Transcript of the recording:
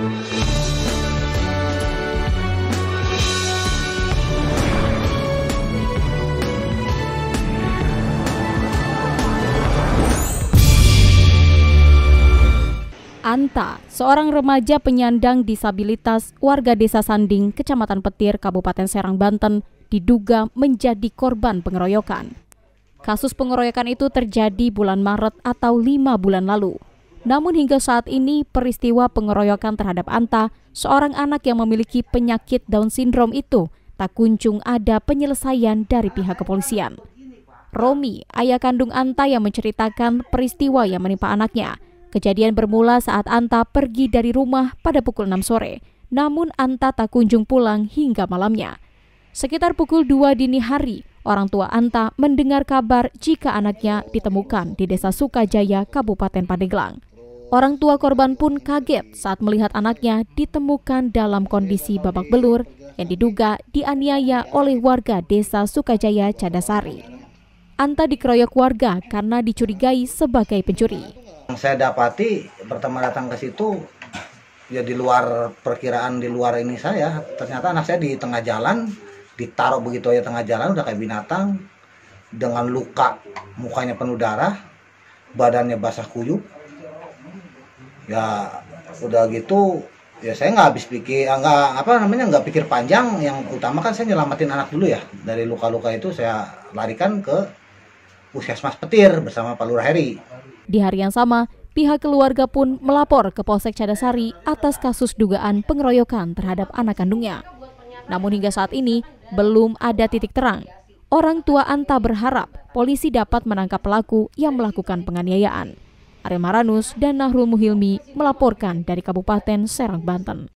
Anta, seorang remaja penyandang disabilitas warga Desa Sanding, Kecamatan Petir, Kabupaten Serang, Banten, diduga menjadi korban pengeroyokan. Kasus pengeroyokan itu terjadi bulan Maret atau lima bulan lalu. Namun hingga saat ini peristiwa pengeroyokan terhadap Anta, seorang anak yang memiliki penyakit Down syndrome itu, tak kunjung ada penyelesaian dari pihak kepolisian. Romi, ayah kandung Anta yang menceritakan peristiwa yang menimpa anaknya. Kejadian bermula saat Anta pergi dari rumah pada pukul 6 sore, namun Anta tak kunjung pulang hingga malamnya. Sekitar pukul 2 dini hari, orang tua Anta mendengar kabar jika anaknya ditemukan di Desa Sukajaya, Kabupaten Pandeglang. Orang tua korban pun kaget saat melihat anaknya ditemukan dalam kondisi babak belur yang diduga dianiaya oleh warga desa Sukajaya Cadasari. Anta dikeroyok warga karena dicurigai sebagai pencuri. Yang saya dapati pertama datang ke situ ya di luar perkiraan di luar ini saya ternyata anak saya di tengah jalan ditaruh begitu aja tengah jalan udah kayak binatang dengan luka mukanya penuh darah badannya basah kuyup ya udah gitu ya saya nggak habis pikir ah, nggak apa namanya nggak pikir panjang yang utama kan saya nyelamatin anak dulu ya dari luka-luka itu saya larikan ke puskesmas petir bersama Pak Lurah Heri. Di hari yang sama, pihak keluarga pun melapor ke Polsek Cadasari atas kasus dugaan pengeroyokan terhadap anak kandungnya. Namun hingga saat ini belum ada titik terang. Orang tua Anta berharap polisi dapat menangkap pelaku yang melakukan penganiayaan. Arel Maranus dan Nahrul Muhilmi melaporkan dari Kabupaten Serang, Banten.